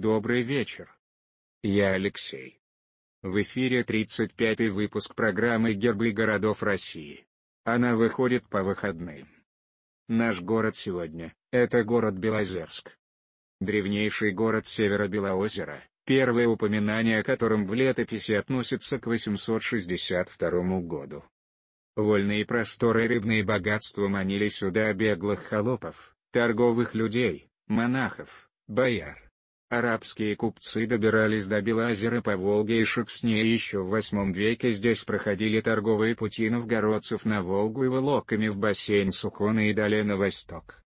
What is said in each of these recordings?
Добрый вечер. Я Алексей. В эфире 35-й выпуск программы «Гербы городов России». Она выходит по выходным. Наш город сегодня – это город Белозерск. Древнейший город севера Белоозера, первое упоминание о котором в летописи относится к 862 году. Вольные просторы и рыбные богатства манили сюда беглых холопов, торговых людей, монахов, бояр. Арабские купцы добирались до Белозера по Волге и Шексне еще в восьмом веке здесь проходили торговые пути новгородцев на Волгу и Волоками в бассейн Сухона и далее на восток.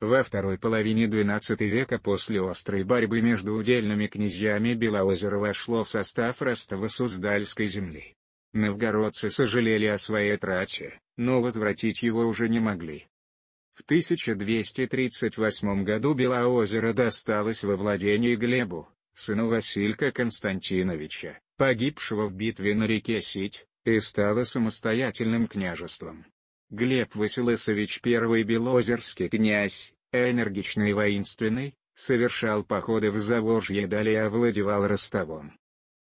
Во второй половине XII века после острой борьбы между удельными князьями Белоозеро вошло в состав Ростово-Суздальской земли. Новгородцы сожалели о своей траче, но возвратить его уже не могли. В 1238 году Белоозеро досталось во владении Глебу, сыну Василька Константиновича, погибшего в битве на реке Сить, и стало самостоятельным княжеством. Глеб Василисович I Белозерский князь, энергичный и воинственный, совершал походы в Заволжье и далее овладевал Ростовом.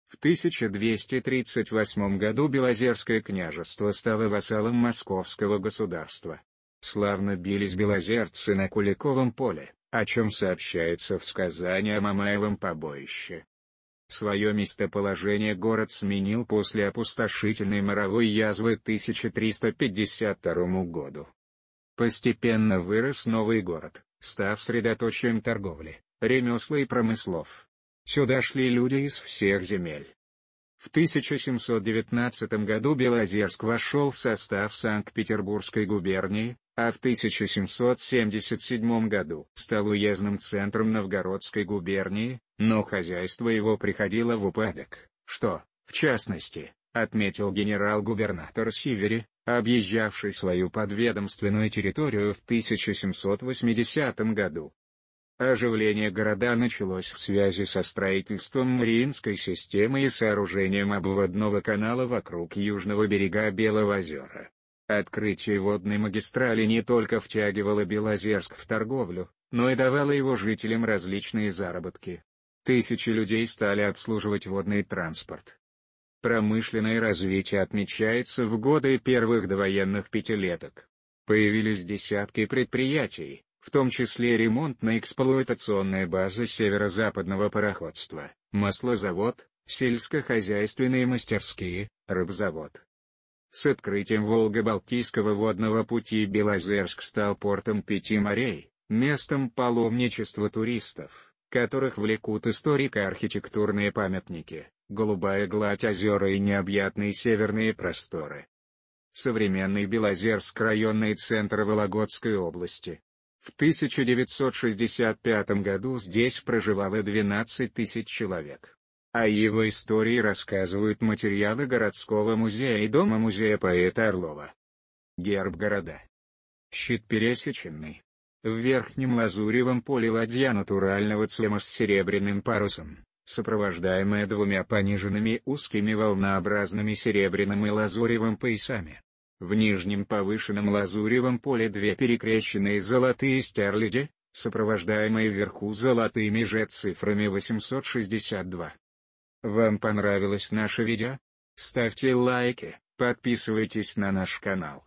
В 1238 году Белозерское княжество стало вассалом московского государства, славно бились белозерцы на Куликовом поле, о чем сообщается в сказании о Мамаевом побоище. Свое местоположение город сменил после опустошительной моровой язвы 1352 году. Постепенно вырос новый город, став средоточием торговли, ремесла и промыслов. Сюда шли люди из всех земель. В 1719 году Белозерск вошел в состав Санкт-Петербургской губернии, а в 1777 году стал уездным центром Новгородской губернии, но хозяйство его приходило в упадок, что, в частности, отметил генерал-губернатор Сивери, объезжавший свою подведомственную территорию в 1780 году. Оживление города началось в связи со строительством Мариинской системы и сооружением обводного канала вокруг южного берега Белого озера. Открытие водной магистрали не только втягивало Белозерск в торговлю, но и давало его жителям различные заработки. Тысячи людей стали обслуживать водный транспорт. Промышленное развитие отмечается в годы первых довоенных пятилеток. Появились десятки предприятий, в том числе ремонтно-эксплуатационная база северо-западного пароходства, маслозавод, сельскохозяйственные мастерские, рыбзавод. С открытием Волго-Балтийского водного пути Белозерск стал портом пяти морей, местом паломничества туристов, которых влекут историко-архитектурные памятники, голубая гладь озера и необъятные северные просторы. Современный Белозерск – районный центр Вологодской области. В 1965 году здесь проживало 12 тысяч человек. О а его истории рассказывают материалы городского музея и дома музея поэта Орлова. Герб города. Щит пересеченный. В верхнем лазуревом поле ладья натурального цвета с серебряным парусом, сопровождаемая двумя пониженными узкими волнообразными серебряным и лазуревым поясами. В нижнем повышенном лазуревом поле две перекрещенные золотые стерляди, сопровождаемые вверху золотыми же цифрами 862. Вам понравилось наше видео? Ставьте лайки, подписывайтесь на наш канал.